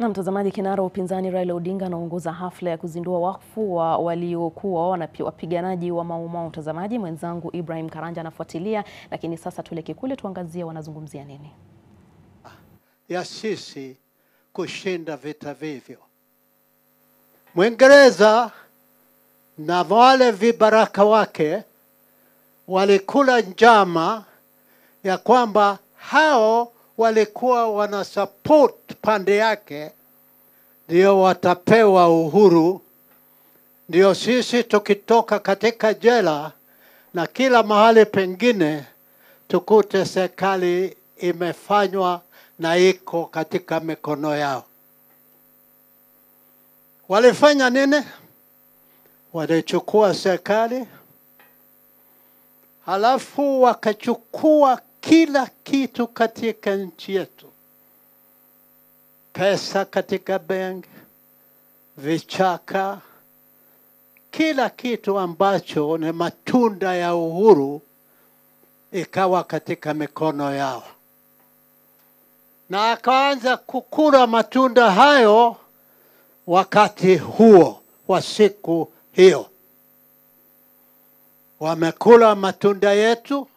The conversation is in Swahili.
Na mtazamaji, kinara wa upinzani Raila Odinga anaongoza hafla ya kuzindua wakfu wa waliokuwa wapiganaji wa Maumau. Mau. Mtazamaji mwenzangu Ibrahim Karanja anafuatilia, lakini sasa tuleke kule tuangazie wanazungumzia nini ah, ya sisi kushinda vita vivyo. Mwingereza na wale vibaraka wake walikula njama ya kwamba hao walikuwa wana support pande yake, ndio watapewa uhuru. Ndio sisi tukitoka katika jela na kila mahali pengine, tukute serikali imefanywa na iko katika mikono yao. Walifanya nini? Walichukua serikali halafu wakachukua kila kitu katika nchi yetu, pesa katika benki, vichaka, kila kitu ambacho ni matunda ya uhuru ikawa katika mikono yao, na akaanza kukula matunda hayo wakati huo wa siku hiyo. Wamekula matunda yetu